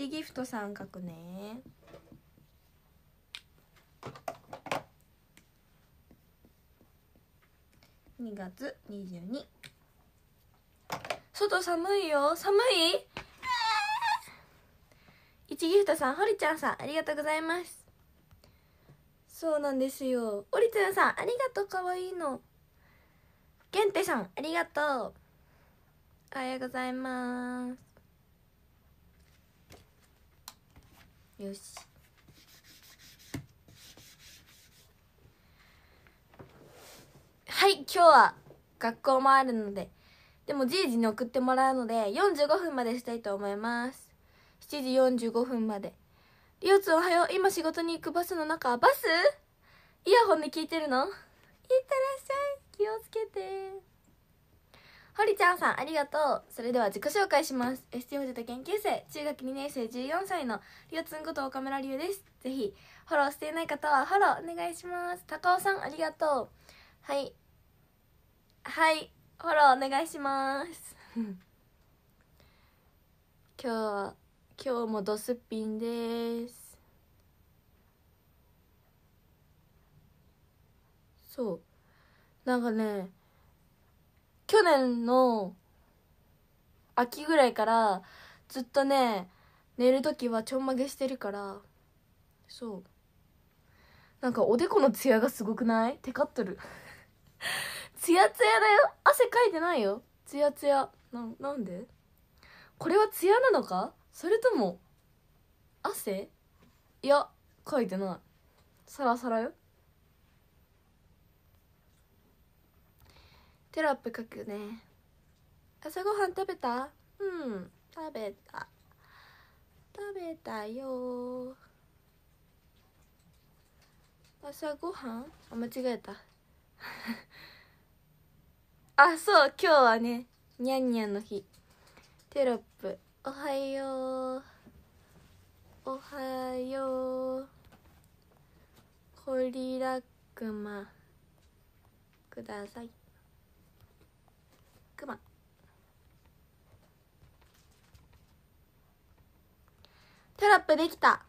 チギフト三ん書くね2月22外寒いよ寒い一ギフトさんホリちゃんさんありがとうございますそうなんですよホリちゃんさんありがとうかわいいのげんてさんありがとうおはようございますよしはい今日は学校もあるのででもじいじに送ってもらうので45分までしたいと思います7時45分までりおつおはよう今仕事に行くバスの中バスイヤホンで聞いてるのいってらっしゃい気をつけて堀ちゃんさんありがとうそれでは自己紹介します ST ホジェ研究生中学2年生14歳のリオツンこと岡村りですぜひフォローしていない方はフォローお願いします高尾さんありがとうはいはいフォローお願いします 今日は今日もドスピンですそうなんかね去年の秋ぐらいからずっとね寝る時はちょんまげしてるからそうなんかおでこのツヤがすごくないテカっとる ツヤツヤだよ汗かいてないよツヤツヤななんでこれはツヤなのかそれとも汗いやかいてないサラサラよテロップ書くね朝ごはん食べたうん食べた食べたよ朝ごはんあ間違えた あそう今日はねにゃんにゃんの日テロップおはようおはようコリラックマくださいクマトラップできた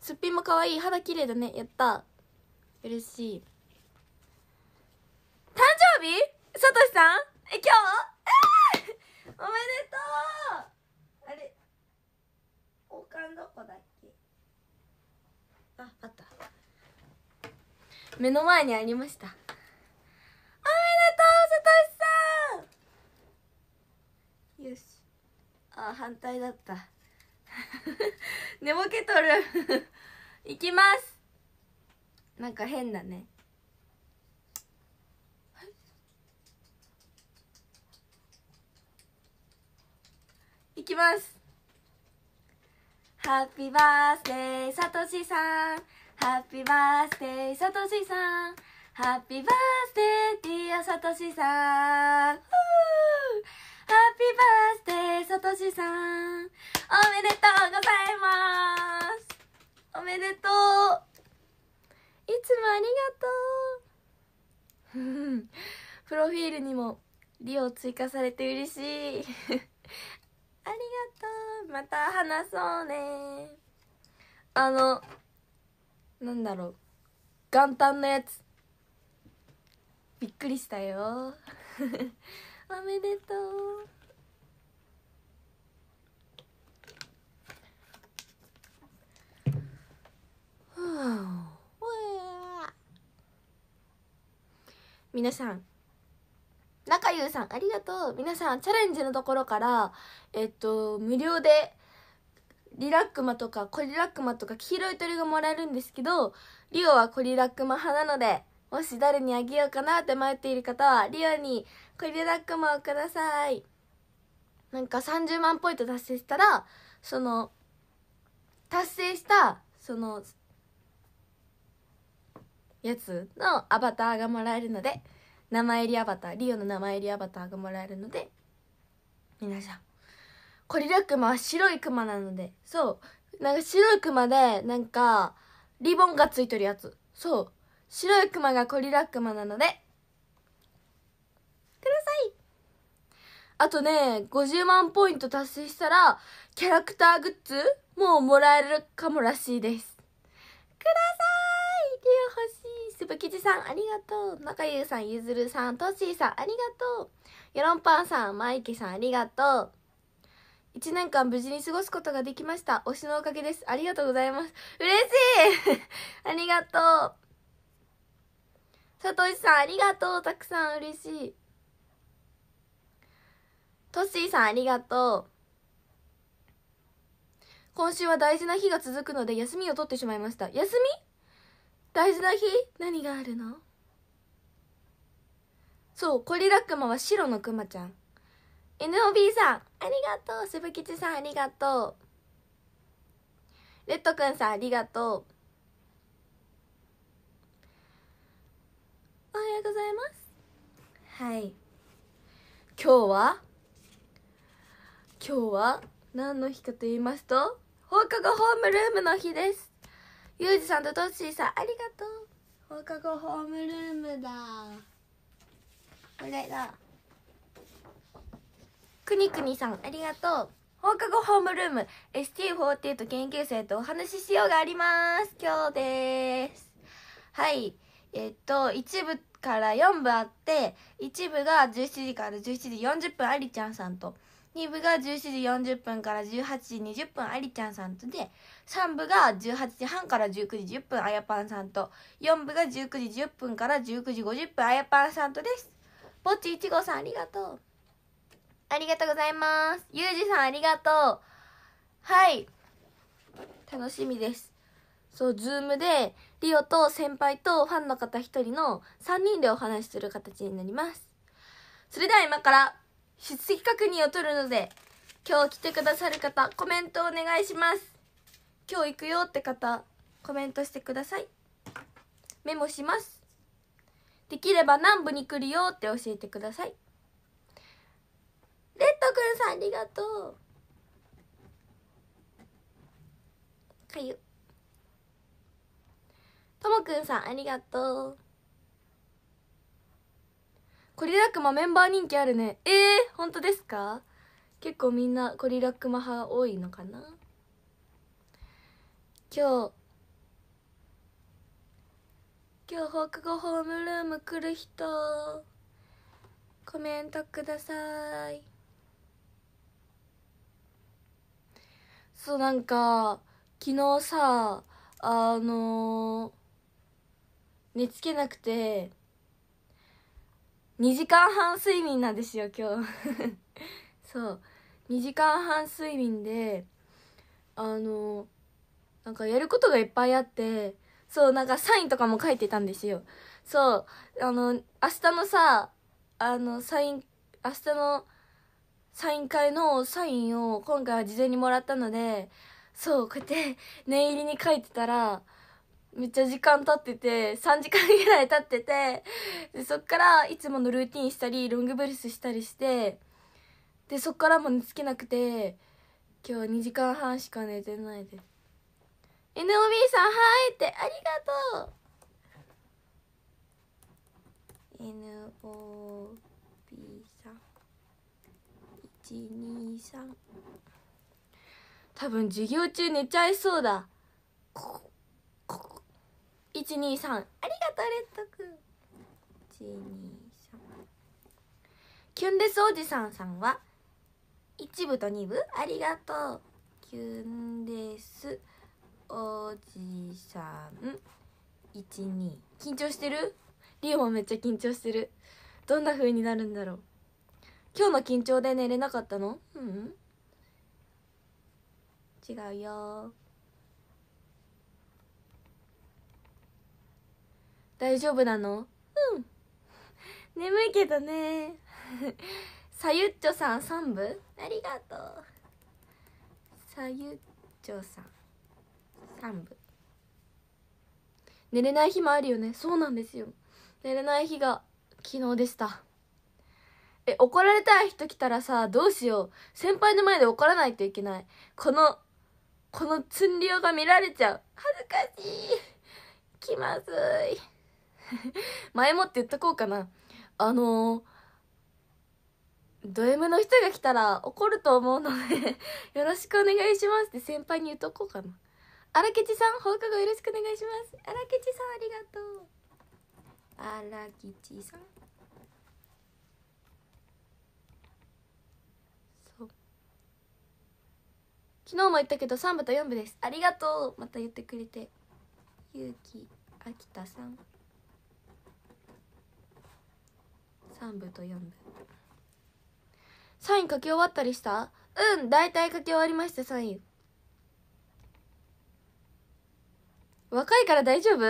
すっぴんも可愛い肌綺麗だねやった嬉しい誕生日さとしさんえ今日、えー、おめでとうあれ王冠どこだっけああった目の前にありましたあ反対だった 寝ぼけとるいきますなんか変だねいきますハッピーバースデーさとしさんハッピーバースデーさとしさんハッピーバースデーディアサトシさんピーバースデーさとしさんおめでとうございますおめでとういつもありがとうプロフィールにもリオ追加されて嬉しい ありがとうまた話そうねあのなんだろう元旦のやつびっくりしたよ おめでとう皆さん中優さんありがとう皆さんチャレンジのところからえっと無料でリラックマとかコリラックマとか黄色い鳥がもらえるんですけどリオはコリラックマ派なのでもし誰にあげようかなって迷っている方は、リオにこれックマをください。なんか30万ポイント達成したら、その、達成した、その、やつのアバターがもらえるので、名前入りアバター、リオの名前入りアバターがもらえるので、皆さん、コリラクマは白いクマなので、そう、なんか白いクマで、なんか、リボンがついてるやつ。そう。白いクマがコリラクマなので、くださいあとね、50万ポイント達成したら、キャラクターグッズももらえるかもらしいです。ください手を欲しいすぶきじさん、ありがとう中ゆうさん、ゆずるさん、としーさん、ありがとうよろんぱんさん、まいケさん、ありがとう1年間無事に過ごすことができました。推しのおかげです。ありがとうございます。嬉しい ありがとうさとしさん、ありがとう。たくさん嬉しい。トッシーさん、ありがとう。今週は大事な日が続くので、休みを取ってしまいました。休み大事な日何があるのそう、コリラクマは白のクマちゃん。NOB さん、ありがとう。す吉さん、ありがとう。レッドくんさん、ありがとう。おはようございますはい今日は今日は何の日かと言いますと放課後ホームルームの日ですゆうじさんとトッシーさんありがとう放課後ホームルームだこれだくにくにさんありがとう放課後ホームルーム ST48 研究生とお話ししようがあります今日ですはいえっと1部から4部あって1部が17時から17時40分ありちゃんさんと2部が17時40分から18時20分ありちゃんさんとで3部が18時半から19時10分あやぱんさんと4部が19時10分から19時50分あやぱんさんとですぼっちいちごさんありがとうありがとうございますゆうじさんありがとうはい楽しみですそうズームでリオと先輩とファンの方一人の3人でお話しする形になりますそれでは今から出席確認を取るので今日来てくださる方コメントお願いします今日行くよって方コメントしてくださいメモしますできれば南部に来るよって教えてくださいレッドくんさんありがとうかゆともくんさん、ありがとう。コリラクマメンバー人気あるね。えー、本当ですか結構みんなコリラクマ派多いのかな今日、今日放課後ホームルーム来る人、コメントください。そうなんか、昨日さ、あのー寝つけなくて2時間半睡眠なんですよ今日 そう2時間半睡眠であのなんかやることがいっぱいあってそうなんかサインとかも書いてたんですよそうあの明日のさあのサイン明日のサイン会のサインを今回は事前にもらったのでそうこうやって 念入りに書いてたらめっちゃ時間経ってて、3時間ぐらい経ってて、で、そっからいつものルーティンしたり、ロングブレスしたりして、で、そっからも寝つけなくて、今日は2時間半しか寝てないです。NOB さん、はいって、ありがとう !NOB さん。123。多分授業中寝ちゃいそうだ。ここ123ありがとうレッドくん123キュンレスおじさんさんは1部と2部ありがとうキュンレスおじさん12緊張してるリオもめっちゃ緊張してるどんな風になるんだろう今日の緊張で寝れなかったのうん違うよ大丈夫なのうん眠いけどね さゆっちょさん3部ありがとうさゆっちょさん3部寝れない日もあるよねそうなんですよ寝れない日が昨日でしたえ怒られたい人来たらさどうしよう先輩の前で怒らないといけないこのこのツンリオが見られちゃう恥ずかしい気まずい 前もって言っとこうかな。あのー、ド M の人が来たら怒ると思うので よろしくお願いしますって先輩に言っとこうかな。荒吉さん、放課後よろしくお願いします。荒吉さん、ありがとう。荒吉さん。そう。昨日も言ったけど3部と4部です。ありがとう。また言ってくれて。勇気秋田さん。3部と4部サイン書き終わったりしたうん大体書き終わりましたサイン若いから大丈夫 あ、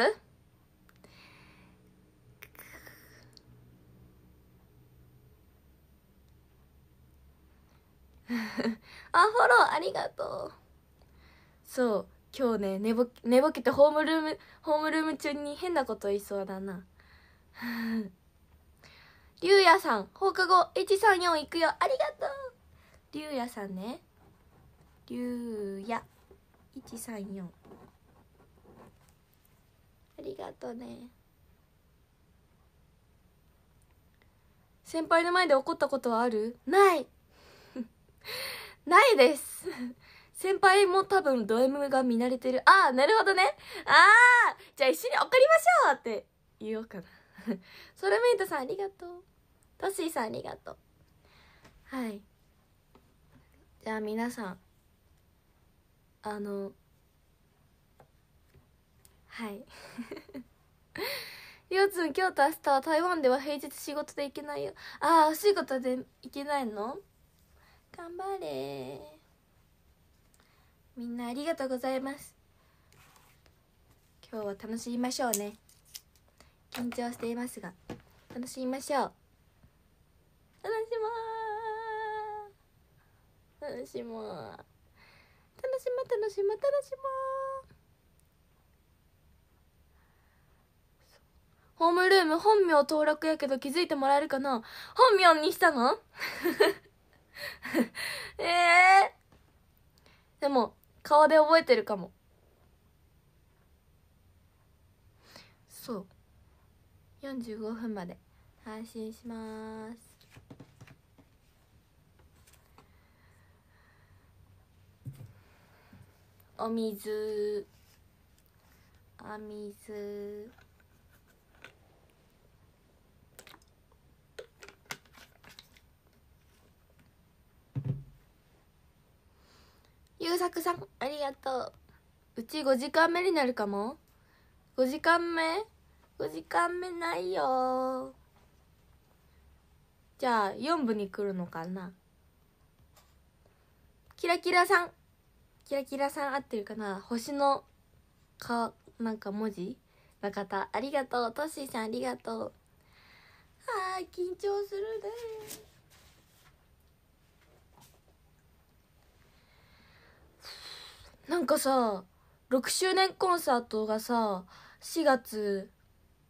フォローありがとう。そう、今日ね、寝ぼ、寝ぼけてホームルーム、ホームルーム中に変なこと言いそうだな。りゅうやさん、放課後134行くよ。ありがとう。りゅうやさんね。りゅうや134。ありがとうね。先輩の前で怒ったことはあるない ないです先輩も多分ド M が見慣れてる。ああ、なるほどね。ああ、じゃあ一緒に怒りましょうって言おうかな。ソルメイトさんありがとう。トッシーさんありがとうはいじゃあ皆さんあのはい りょうつん今日と明日は台湾では平日仕事で行けないよああお仕事で行けないの頑張れみんなありがとうございます今日は楽しみましょうね緊張していますが楽しみましょう楽しもう楽しもう楽しも楽しも楽しもホームルーム本名登録やけど気づいてもらえるかな本名にしたのえ えー、でも顔で覚えてるかもそう45分まで配信しますお水お水ゆうさくさんありがとううち5時間目になるかも5時間目5時間目ないよじゃあ四部に来るのかなキラキラさんキラキラさん合ってるかな星のかなんか文字の方ありがとうトッシーさんありがとうあー緊張するねなんかさ6周年コンサートがさ4月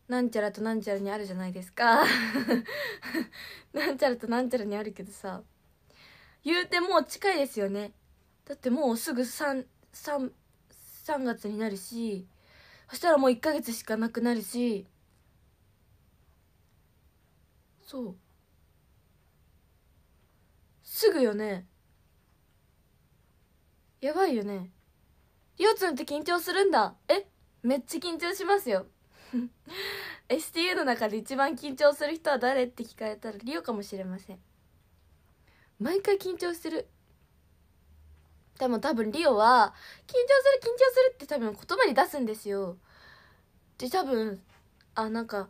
なんちゃらとなんちゃらにあるじゃないですか なんちゃらとなんちゃらにあるけどさ言うてもう近いですよねだってもうすぐ 3, 3, 3月になるしそしたらもう1ヶ月しかなくなるしそうすぐよねやばいよねりょうつんって緊張するんだえめっちゃ緊張しますよ STU の中で一番緊張する人は誰って聞かれたらリオかもしれません毎回緊張してるでも多分リオは緊張する緊張するって多分言葉に出すんですよで多分あなんか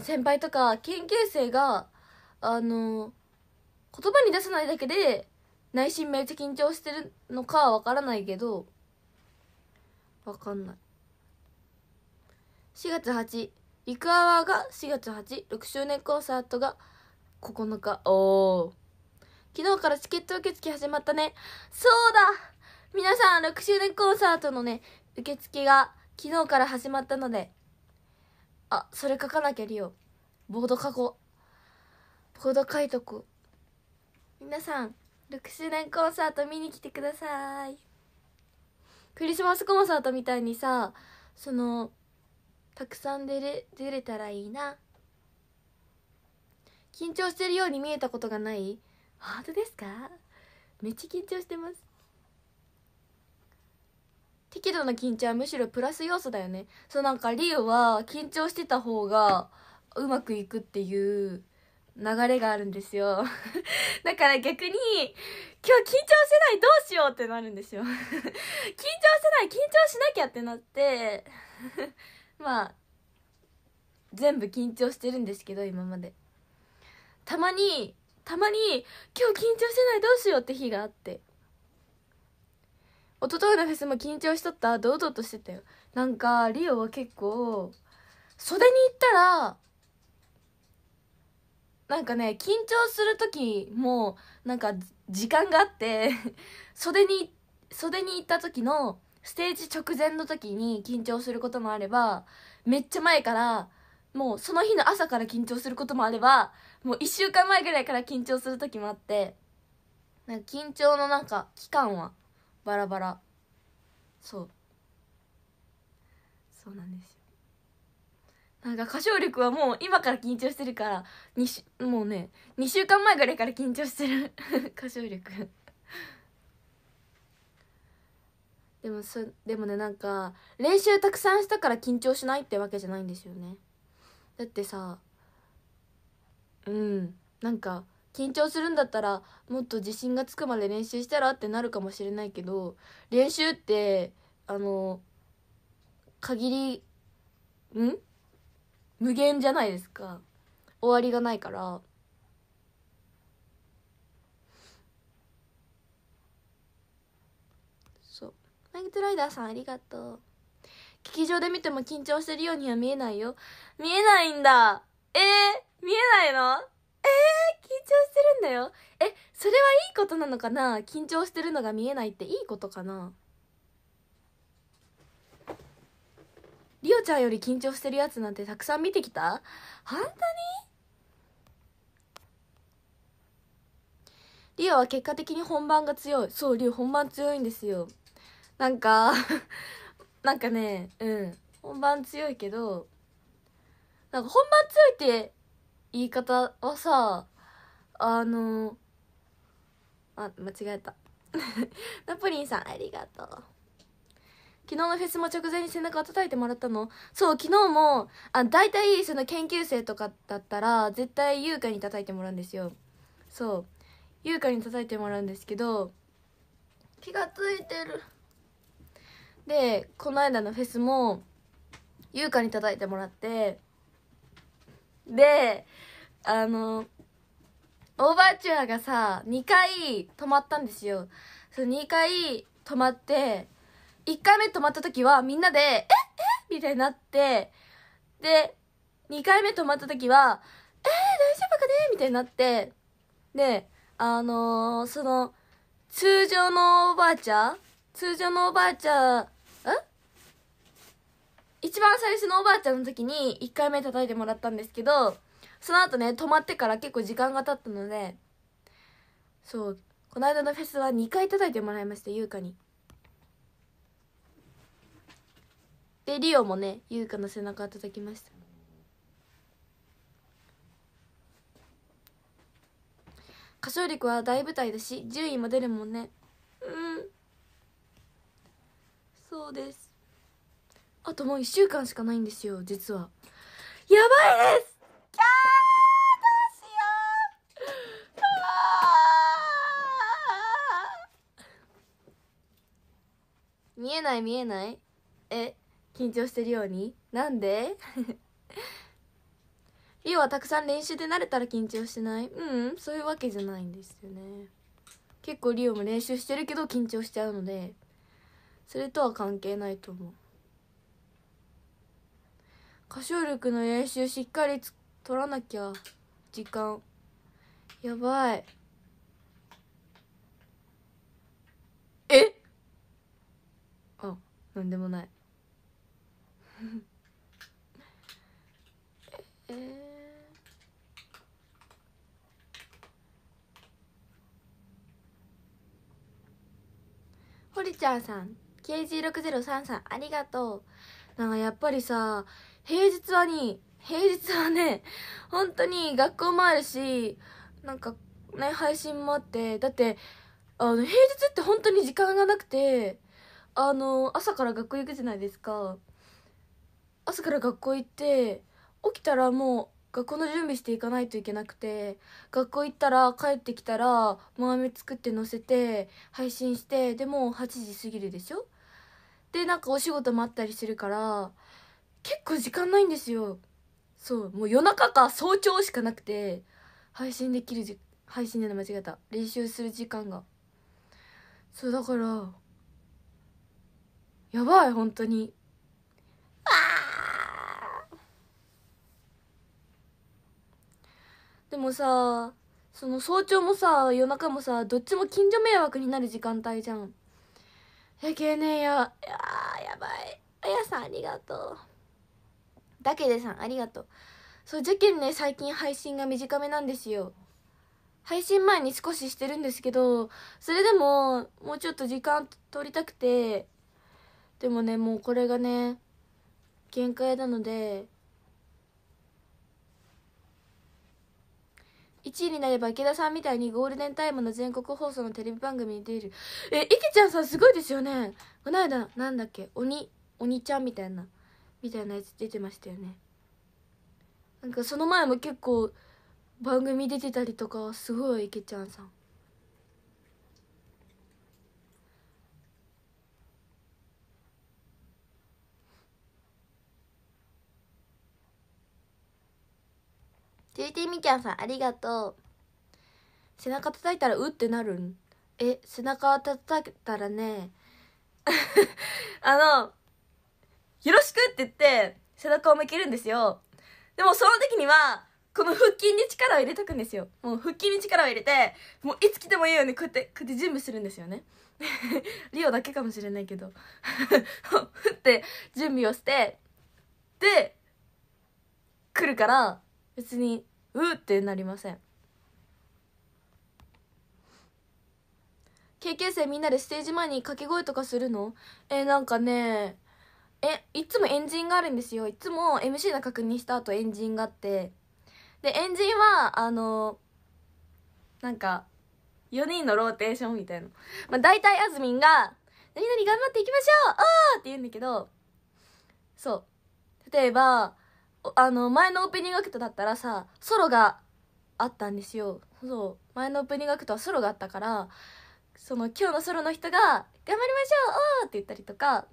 先輩とか研究生があの言葉に出さないだけで内心めっちゃ緊張してるのかは分からないけど分かんない4月8リクアワーが4月86周年コンサートが9日おお昨日からチケット受付始まったねそうだ皆さん6周年コンサートのね受付が昨日から始まったのであそれ書かなきゃリオボード書こうボード書いとこう皆さん6周年コンサート見に来てくださいクリスマスコンサートみたいにさそのたくさん出れ出れたらいいな緊張してるように見えたことがない本当ですかめっちゃ緊張してます適度な緊張はむしろプラス要素だよねそうなんかリウは緊張してた方がうまくいくっていう流れがあるんですよ だから逆に今日緊張してないどうしようってなるんですよ 緊張してない緊張しなきゃってなって まあ全部緊張してるんですけど今までたまにたまに今日緊張してないどうしようって日があって一昨日のフェスも緊張しとった堂々としてたよなんかリオは結構袖に行ったらなんかね緊張する時もなんか時間があって 袖に袖に行った時のステージ直前の時に緊張することもあればめっちゃ前からもうその日の朝から緊張することもあればもう1週間前ぐらいから緊張する時もあってなんか緊張のなんか期間はバラバラそうそうなんですよなんか歌唱力はもう今から緊張してるからもうね2週間前ぐらいから緊張してる歌唱力でもそでもねなんか練習たくさんしたから緊張しないってわけじゃないんですよねだってさうんなんか緊張するんだったらもっと自信がつくまで練習したらってなるかもしれないけど練習ってあの限りん無限じゃないですか終わりがないからナイトライダーさんありがとう。劇場で見ても緊張してるようには見えないよ。見えないんだ。えー、見えないのえー、緊張してるんだよ。え、それはいいことなのかな緊張してるのが見えないっていいことかなリオちゃんより緊張してるやつなんてたくさん見てきた本当にリオは結果的に本番が強い。そう、リオ本番強いんですよ。なんか なんかねうん本番強いけどなんか本番強いって言い方はさあのあ間違えた ナポリンさんありがとう昨日のフェスも直前に背中を叩いてもらったのそう昨日もあ大体その研究生とかだったら絶対優香に叩いてもらうんですよそう優香に叩いてもらうんですけど気がついてるでこの間のフェスも優香に叩いてもらってであのオーバーチュアがさ2回止まったんですよそ2回止まって1回目止まった時はみんなで「ええみたいになってで2回目止まった時は「えー、大丈夫かね?」みたいになってであのー、その通常のおばあちゃん通常のおばあちゃん一番最初のおばあちゃんの時に1回目叩いてもらったんですけどその後ね止まってから結構時間が経ったのでそうこの間のフェスは2回叩いてもらいました優香にでリオもね優香の背中を叩きました歌唱力は大舞台だし順位も出るもんねうんそうですあともう1週間しかないんですよ実はやばいですキャーどうしよう見えない見えないえ緊張してるようになんで リオはたくさん練習で慣れたら緊張してないうんそういうわけじゃないんですよね結構リオも練習してるけど緊張しちゃうのでそれとは関係ないと思う歌唱力の練習しっかり取らなきゃ時間やばいえあなんでもない えーリちゃんさん KG6033 ありがとうなんかやっぱりさ平日はに、平日はね、本当に学校もあるし、なんかね、配信もあって、だって、あの、平日って本当に時間がなくて、あの、朝から学校行くじゃないですか。朝から学校行って、起きたらもう学校の準備していかないといけなくて学校行ったら帰ってきたら豆作って載せて配信してでも8時過ぎるでしょでなんかお仕事もあったりするから結構時間ないんですよそうもう夜中か早朝しかなくて配信できるじ配信での間違えた練習する時間がそうだからやばい本当にでもさその早朝もさ夜中もさどっちも近所迷惑になる時間帯じゃんやけねえよややばいあやさんありがとうだけでさんありがとうそう受験ね最近配信が短めなんですよ配信前に少ししてるんですけどそれでももうちょっと時間取りたくてでもねもうこれがね限界なので1位になれば池田さんみたいにゴールデンタイムの全国放送のテレビ番組に出るえ池ちゃんさんすごいですよねこの間なんだっけ鬼鬼ちゃんみたいなみたいなやつ出てましたよねなんかその前も結構番組出てたりとかすごいいけちゃんさんジューティーみきゃんさんありがとう背中叩いたらうってなるんえ背中叩いたらね あのよろしくって言って、背中を向けるんですよ。でもその時には、この腹筋に力を入れとくんですよ。もう腹筋に力を入れて、もういつ来てもいいようにこうやって、こうやって準備するんですよね。リオだけかもしれないけど。ふって準備をして、で、来るから、別に、うーってなりません。経験生みんなでステージ前に掛け声とかするのえー、なんかね、えいつもエンジンがあるんですよいつも MC の確認した後エンジンがあってでエンジンはあのなんか4人のローテーションみたいな、まあ、大体あずみんが「何々頑張っていきましょうおー!」って言うんだけどそう例えばあの前のオープニングアクトだったらさソロがあったんですよそう前のオープニングアクトはソロがあったからその今日のソロの人が「頑張りましょうおー!」って言ったりとか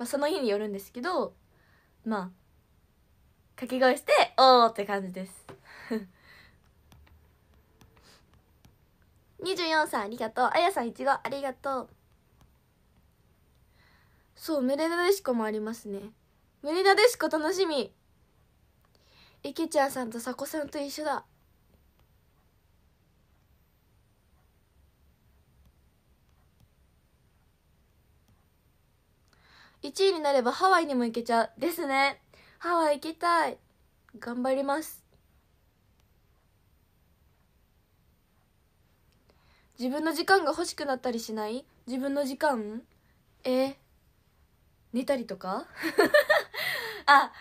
まあ、その日によるんですけどまあ掛け声しておおって感じです24さんありがとうあやさんいちごありがとうそうメレナデシコもありますねメレナデシコ楽しみいけちゃんさんとさこさんと一緒だ1位になればハワイにも行けちゃう。ですね。ハワイ行きたい。頑張ります。自分の時間が欲しくなったりしない自分の時間え寝たりとか あ、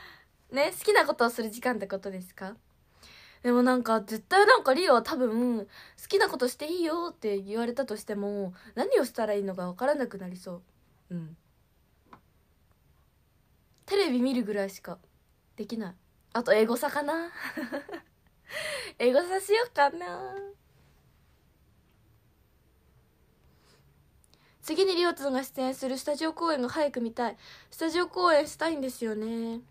ね、好きなことをする時間ってことですかでもなんか絶対なんかリオは多分好きなことしていいよって言われたとしても何をしたらいいのか分からなくなりそううんテレビ見るぐらいしかできないあとエゴサかな エゴサしようかな次にりょうつんが出演するスタジオ公演が早く見たいスタジオ公演したいんですよね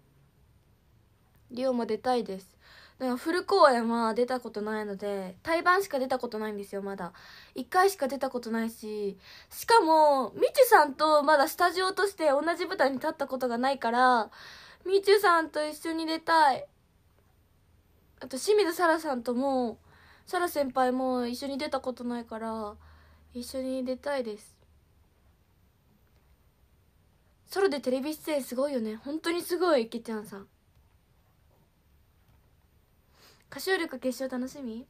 りょうも出たいですだからフル公演は出たことないので対バンしか出たことないんですよまだ1回しか出たことないししかもみちゅさんとまだスタジオとして同じ舞台に立ったことがないからみちゅさんと一緒に出たいあと清水沙羅さんとも沙羅先輩も一緒に出たことないから一緒に出たいですソロでテレビ出演すごいよね本当にすごいけちゃんさん歌唱力決勝楽しみ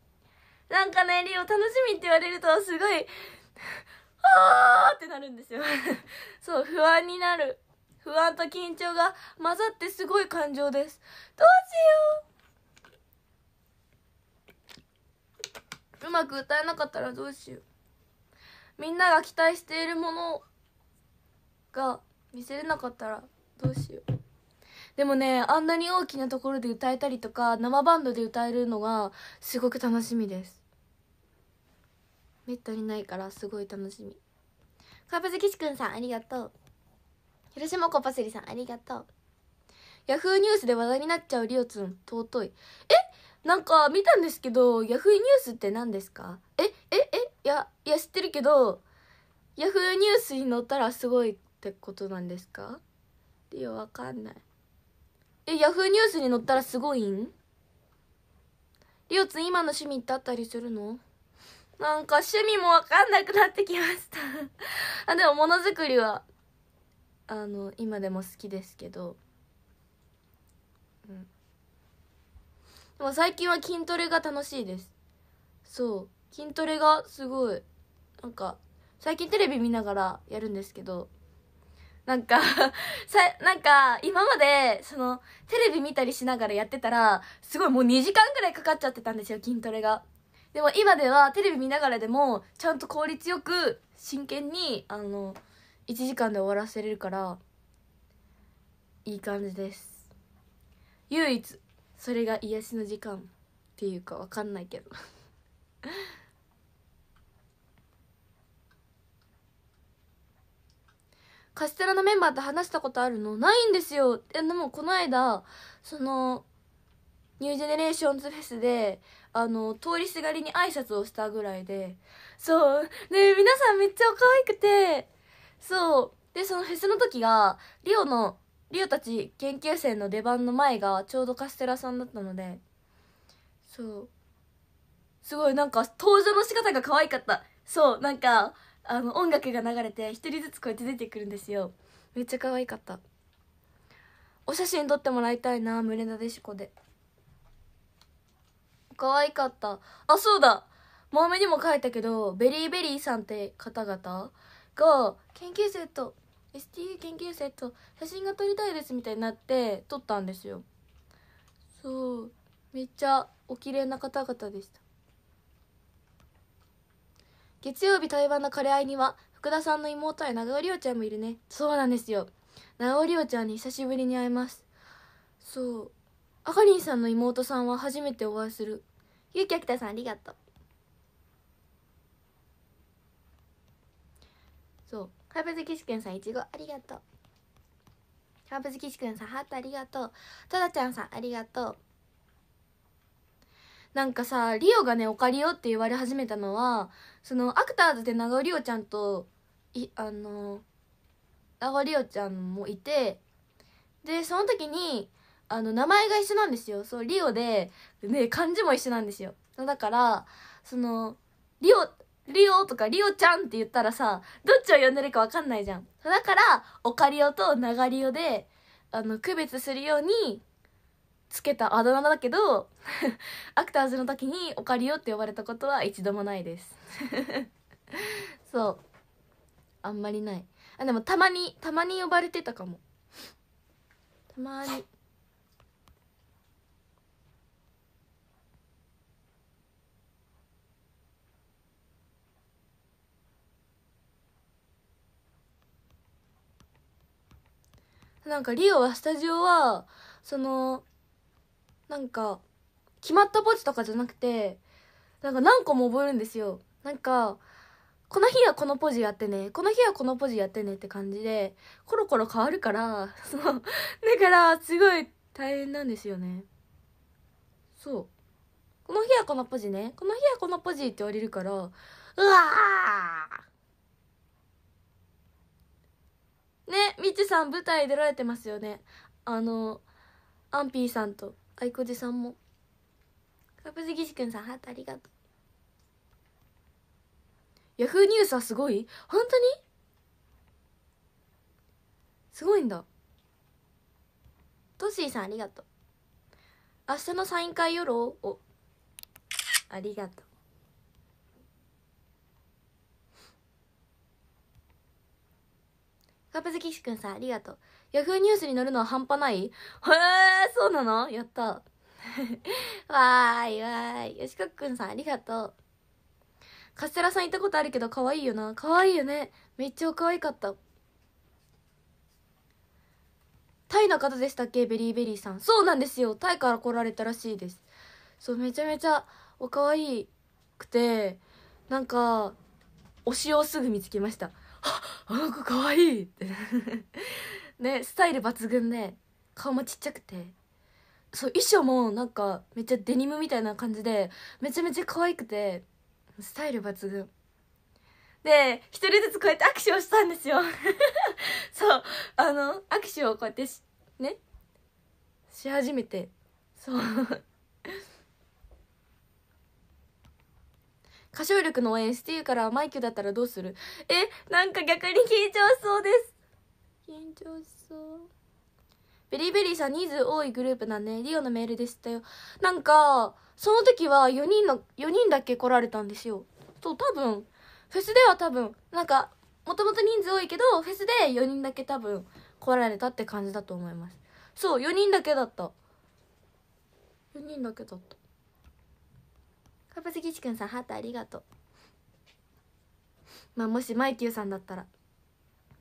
なんかねリオ楽しみって言われるとすごいあーってなるんですよ そう不安になる不安と緊張が混ざってすごい感情ですどうしよううまく歌えなかったらどうしようみんなが期待しているものが見せれなかったらどうしようでもねあんなに大きなところで歌えたりとか生バンドで歌えるのがすごく楽しみですめったにないからすごい楽しみカープ好きくんさんありがとう広島コパセリさんありがとうヤフーニュースで話題になっちゃうりおつん尊いえなんか見たんですけどヤフーニュースって何ですかえええいやいや知ってるけどヤフーニュースに載ったらすごいってことなんですかってわかんないえ、ヤフーニュースに載ったらすごいんりおつん、今の趣味ってあったりするのなんか趣味もわかんなくなってきました あ、でもものづくりは、あの、今でも好きですけど。うん。でも最近は筋トレが楽しいです。そう。筋トレがすごい。なんか、最近テレビ見ながらやるんですけど、なんか さ、なんか、今まで、その、テレビ見たりしながらやってたら、すごいもう2時間ぐらいかかっちゃってたんですよ、筋トレが。でも今ではテレビ見ながらでも、ちゃんと効率よく、真剣に、あの、1時間で終わらせれるから、いい感じです。唯一、それが癒しの時間っていうかわかんないけど カステラのメンバーと話したことあるのないんですよ。でもこの間、その、ニュージェネレーションズフェスで、あの、通りすがりに挨拶をしたぐらいで、そう、ね皆さんめっちゃ可愛くて、そう、で、そのフェスの時が、リオの、リオたち研究生の出番の前がちょうどカステラさんだったので、そう、すごいなんか登場の仕方が可愛かった。そう、なんか、あの音楽が流れて一人ずつこうやって出てくるんですよめっちゃ可愛かったお写真撮ってもらいたいな胸なでしこで可愛かったあそうだ真面にも書いたけどベリーベリーさんって方々が研究生と STU 研究生と写真が撮りたいですみたいになって撮ったんですよそうめっちゃお綺麗な方々でした月曜日対バンの彼愛には福田さんの妹や長尾梨央ちゃんもいるねそうなんですよ長尾梨央ちゃんに久しぶりに会えますそうあかりんさんの妹さんは初めてお会いするゆきあきたさんありがとうそうカーペズキシくんさんいちごありがとうカーペズキシくんさんハートありがとうトラちゃんさんありがとうなんかさリオがね「オカリオって言われ始めたのはそのアクターズで長尾リオちゃんといあの長尾リオちゃんもいてでその時にあの名前が一緒なんですよそうリオでね漢字も一緒なんですよだからそのリオリオとかリオちゃんって言ったらさどっちを呼んでるか分かんないじゃんだからオカリオとナガリオであの区別するようにつけたあだ名だけど アクターズの時に「オカリオ」って呼ばれたことは一度もないです そうあんまりないあでもたまにたまに呼ばれてたかもたまになんかリオはスタジオはそのなんか決まった文字とかじゃなくてなんか何個も覚えるんですよなんかこの日はこのポジやってねこの日はこのポジやってねって感じでコロコロ変わるから そう。だからすごい大変なんですよねそうこの日はこのポジねこの日はこのポジって言われるからうわーねみちさん舞台出られてますよねあのアンピーさんとあいこじさんもカブズギシくんさんハートありがとうヤフーニュースはすごい本当にすごいんだトッシーさんありがとう明日のサイン会夜をおありがとうカブズキシくんさんありがとうヤフーニュースに載るのは半端ないへえ、そうなのやった。わーいわーい。よしかっくんさんありがとう。カステラさん行ったことあるけど可愛いよな。可愛いよね。めっちゃ可愛かった。タイの方でしたっけベリーベリーさん。そうなんですよ。タイから来られたらしいです。そう、めちゃめちゃお可愛くて、なんか、推しをすぐ見つけました。あ、あの子可愛いって ねスタイル抜群で顔もちっちゃくてそう衣装もなんかめっちゃデニムみたいな感じでめちゃめちゃ可愛くてスタイル抜群で一人ずつこうやって握手をしたんですよ そうあの握手をこうやってねし始めてそう 歌唱力の応援して言うからマイクだったらどうするえなんか逆に緊張しそうです緊張しそうベリーベリーさん人数多いグループなんで、ね、リオのメールでしたよなんかその時は4人の4人だけ来られたんですよそう多分フェスでは多分なんかもともと人数多いけどフェスで4人だけ多分来られたって感じだと思いますそう4人だけだった4人だけだったカプセキチくんさんハートありがとうまあもしマイキューさんだったら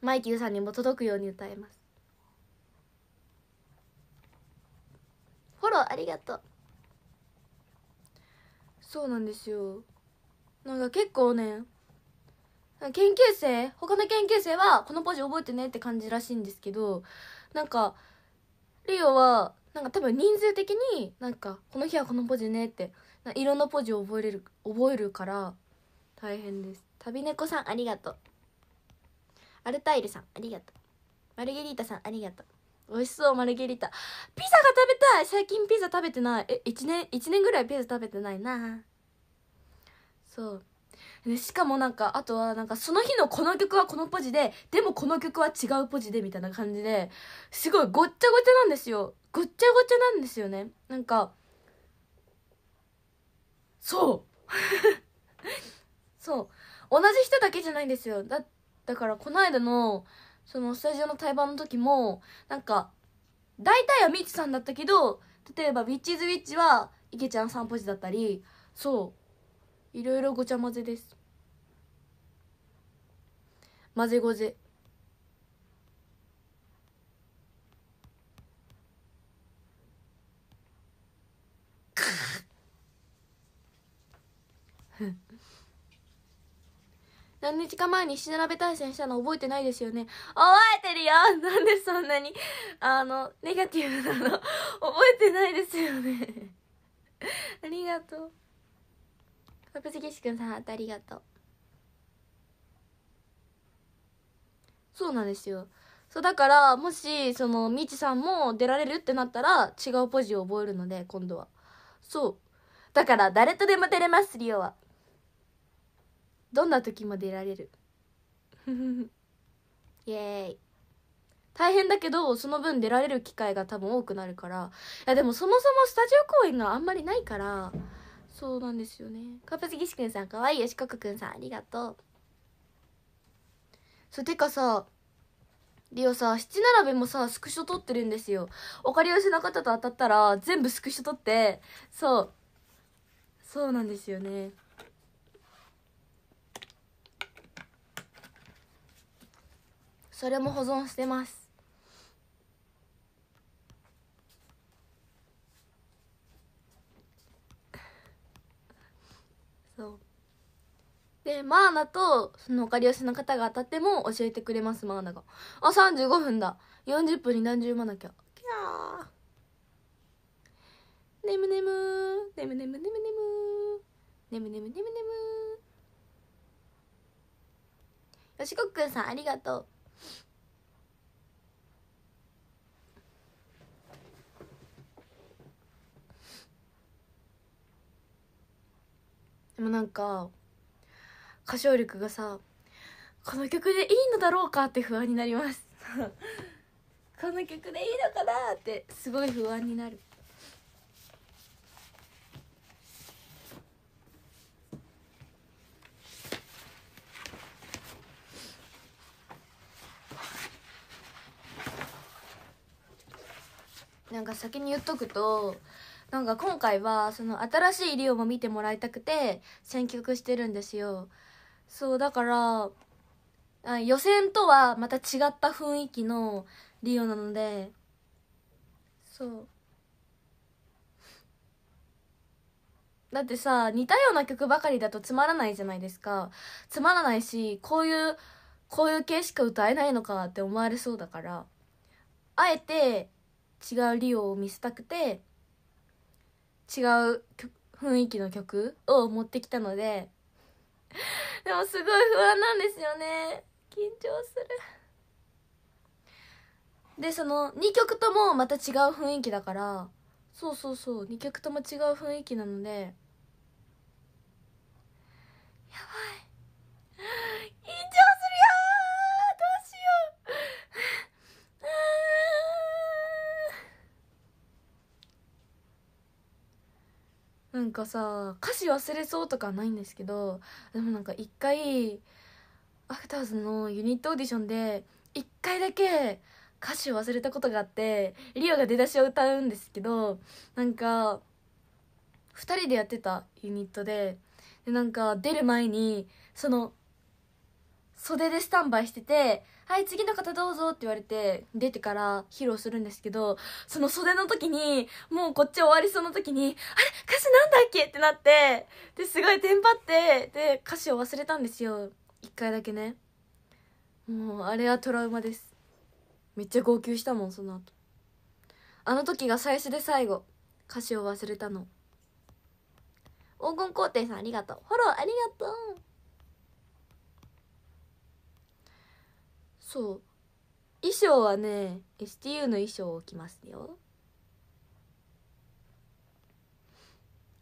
マイキーさんにも届くように歌いますフォローありがとうそうなんですよなんか結構ね研究生他の研究生はこのポジ覚えてねって感じらしいんですけどなんかリオはなんか多分人数的になんかこの日はこのポジねっていろんなポジを覚えれる覚えるから大変です旅猫さんありがとうアルタイルさんありがとうマルゲリータさんありがとう美味しそうマルゲリータピザが食べたい最近ピザ食べてないえ1年1年ぐらいピザ食べてないなそうでしかもなんかあとはなんかその日のこの曲はこのポジででもこの曲は違うポジでみたいな感じですごいごっちゃごちゃなんですよごっちゃごちゃなんですよねなんかそう そう同じ人だけじゃないんですよだってだからこの間のそのスタジオの対バンの時もなんか大体はみちさんだったけど例えば「ウィッチズウィッチ」はいけちゃん散歩時だったりそういろいろごちゃ混ぜです混ぜごぜ何日か前に七並べ対戦したの覚えてないですよね覚えてるよ なんでそんなに、あの、ネガティブなの 覚えてないですよね ありがとう。パプチキシ君さん、ありがとう。そうなんですよ。そうだからもしそのみちさんも出られるってなったら違うポジを覚えるので今度はそうだから誰とでも出れますリオはどんな時も出られるイエーイ大変だけどその分出られる機会が多分多くなるからいやでもそもそもスタジオ公演があんまりないからそうなんですよねカプチギシくんさんかわいいよしこくくんさんありがとうそうてかさリオさ七並べもさスクショ撮ってるんですよお借りをしなかったと当たったら全部スクショ撮ってそうそうなんですよねそれも保存してますそうでマーナとそのおりをしの方が当たっても教えてくれますマーナがあ35分だ40分に何十万なきゃきゃーねむねむねむねむねむねむねむねむねむねむよしこくんさんありがとうでもなんか歌唱力がさこの曲でいいのだろうかって不安になります この曲でいいのかなってすごい不安になるなんか先に言っとくとなんか今回はその新しいリオも見てもらいたくて選曲してるんですよそうだからあ予選とはまた違った雰囲気のリオなのでそうだってさ似たような曲ばかりだとつまらないじゃないですかつまらないしこういうこういう系しか歌えないのかって思われそうだからあえて違うリオを見せたくて違う雰囲気の曲を持ってきたので でもすごい不安なんですよね緊張するでその2曲ともまた違う雰囲気だからそうそうそう2曲とも違う雰囲気なのでやばい 緊張なんかさ歌詞忘れそうとかないんですけどでもなんか一回アフターズのユニットオーディションで一回だけ歌詞忘れたことがあってリオが出だしを歌うんですけどなんか2人でやってたユニットででなんか出る前にその袖でスタンバイしてて「はい次の方どうぞ」って言われて出てから披露するんですけどその袖の時にもうこっち終わりそうな時に「あれ歌詞なんだっけ?」ってなってですごいテンパってで歌詞を忘れたんですよ一回だけねもうあれはトラウマですめっちゃ号泣したもんその後あの時が最初で最後歌詞を忘れたの黄金皇帝さんありがとうフォローありがとうそう衣装はね STU の衣装を着ますよ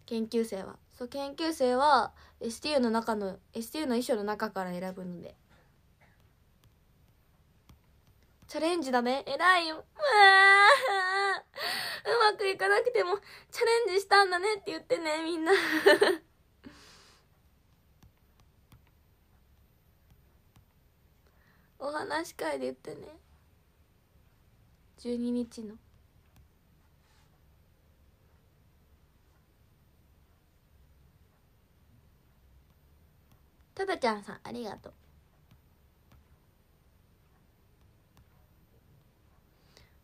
研究生はそう研究生は STU の中の STU の衣装の中から選ぶのでチャレンジだね偉いようまくいかなくてもチャレンジしたんだねって言ってねみんなお話し会で言ってね12日のただちゃんさんありがとう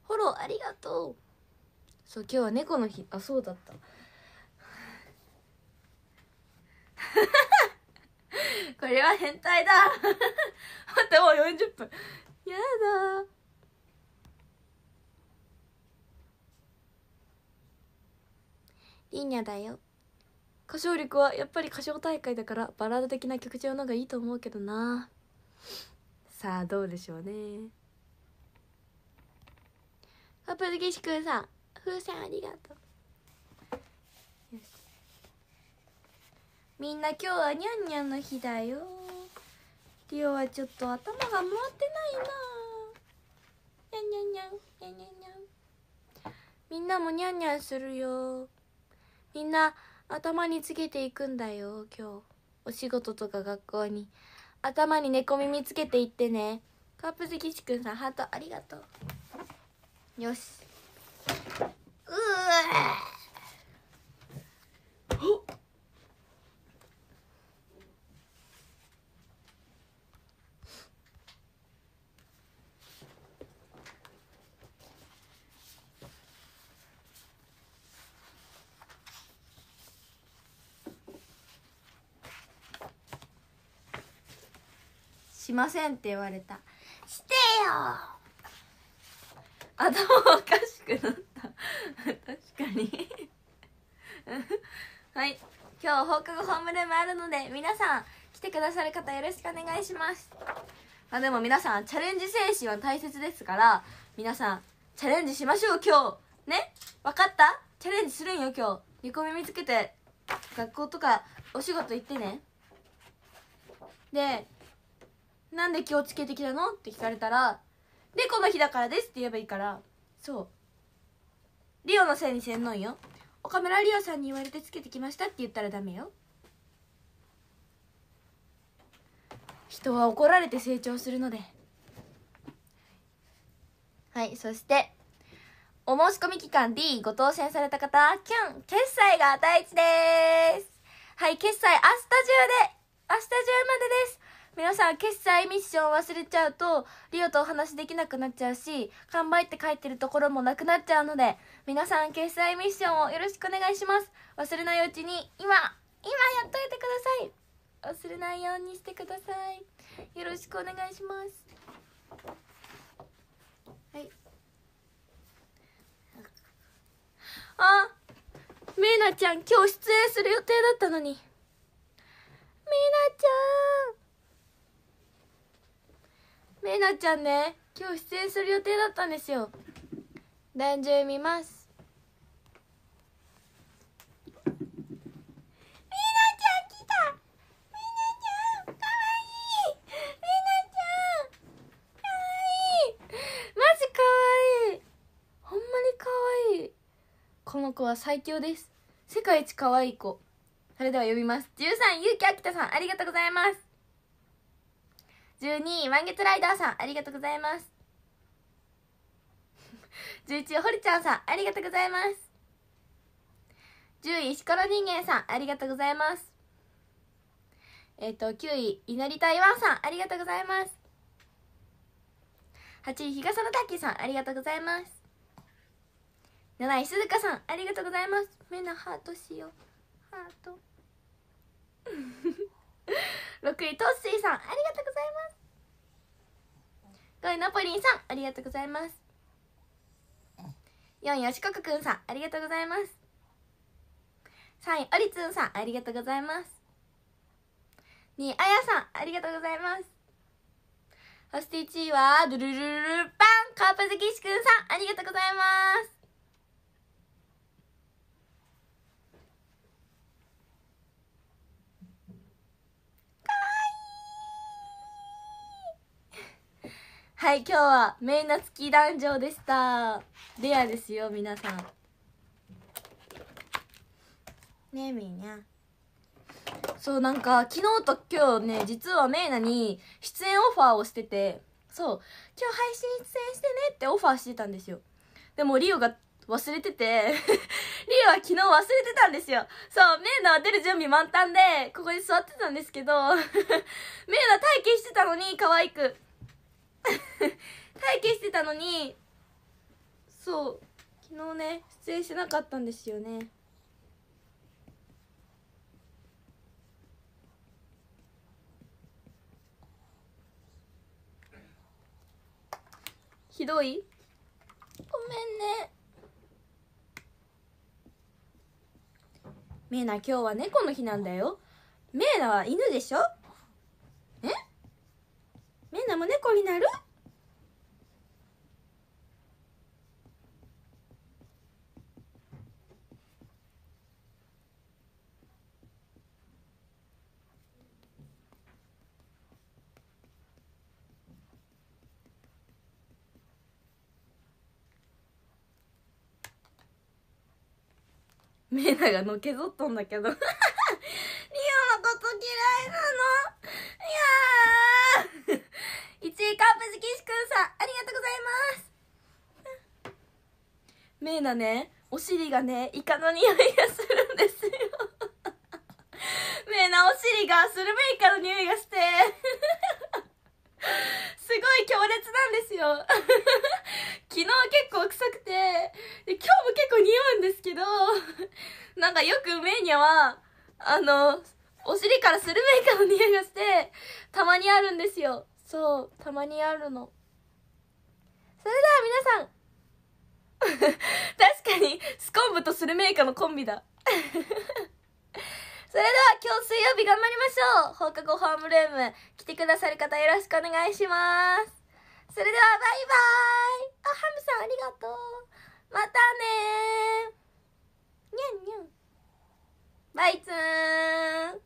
フォローありがとうそう今日は猫の日あそうだった これは変態だ待ってもう40分やだリーニャだよ歌唱力はやっぱり歌唱大会だからバラード的な曲調のがいいと思うけどなさあどうでしょうねカップルギシ君さん風船ありがとうみんな今日はにゃんにゃんの日だよリオはちょっと頭が回ってないなにゃんにゃんにゃんにゃんにゃんにゃんみんなもにゃんにゃんするよみんな頭につけていくんだよ今日お仕事とか学校に頭に猫耳つけていってねカープ好きしくんさんハートありがとうよしうわしませんって言われたしてよ頭おかしくなった確かにはい今日放課後ホームルームあるので皆さん来てくださる方よろしくお願いしますあでも皆さんチャレンジ精神は大切ですから皆さんチャレンジしましょう今日ね分かったチャレンジするんよ今日込み見つけて学校とかお仕事行ってねでなんで気をつけてきたのって聞かれたら、で、この日だからですって言えばいいから、そう。リオのせいにせんのんよ。岡村リオさんに言われてつけてきましたって言ったらダメよ。人は怒られて成長するので。はい、そして、お申し込み期間 D ご当選された方、キュン、決済が第一です。はい、決済明日中で、明日中までです。皆さん決済ミッション忘れちゃうとリオとお話できなくなっちゃうし完売って書いてるところもなくなっちゃうので皆さん決済ミッションをよろしくお願いします忘れないうちに今今やっといてください忘れないようにしてくださいよろしくお願いしますはいあめいなちゃん今日出演する予定だったのにらちゃんね今日出演する予定だったんですよ男女見ますみなちゃん来たみなちゃんかわいいみなちゃんかわいいマジかわいいほんまにかわいいこの子は最強です世界一かわいい子それでは呼びます13ゆうきあきたさんありがとうございます12位満月ライダーさんありがとうございます11 位ホリちゃんさんありがとうございます10位石ころ人間さんありがとうございますえっ、ー、と9位いなり台湾さんありがとうございます8位東野滝さんありがとうございます7位鈴鹿さんありがとうございます目のハートしようハート 6位トッシーさんありがとうございます5位ナポリンさんありがとうございます4位よしこくくんさんありがとうございます3位おりつんさんありがとうございます2位あやさんありがとうございますそして1位はドゥルルルルパンカープ好きしくんさんありがとうございますはい今日はメイナツキ壇上でしたレアですよ皆さんねえみんなそうなんか昨日と今日ね実はメイナに出演オファーをしててそう今日配信出演してねってオファーしてたんですよでもリオが忘れてて リオは昨日忘れてたんですよそうメイナは出る準備満タンでここに座ってたんですけど メイナ待機してたのに可愛く 待機してたのにそう昨日ね出演してなかったんですよねひどいごめんねメーナ今日は猫の日なんだよメーナは犬でしょみんなも猫になるメーナがのけぞっとんだけどメイねお尻がねイカの匂いがするんですよねえ、な お尻がスルメイカの匂いがして すごい強烈なんですよ 昨日結構臭くてで今日も結構匂うんですけどなんかよくメにニャはあのお尻からスルメイカの匂いがしてたまにあるんですよそうたまにあるのそれでは皆さん 確かにスコンブとスルメイカのコンビだ それでは今日水曜日頑張りましょう放課後ホームルーム来てくださる方よろしくお願いしますそれではバイバイあハムさんありがとうまたねーにゃんにゃんバイツーン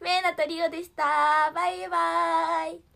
メイナとリオでしたバイバイ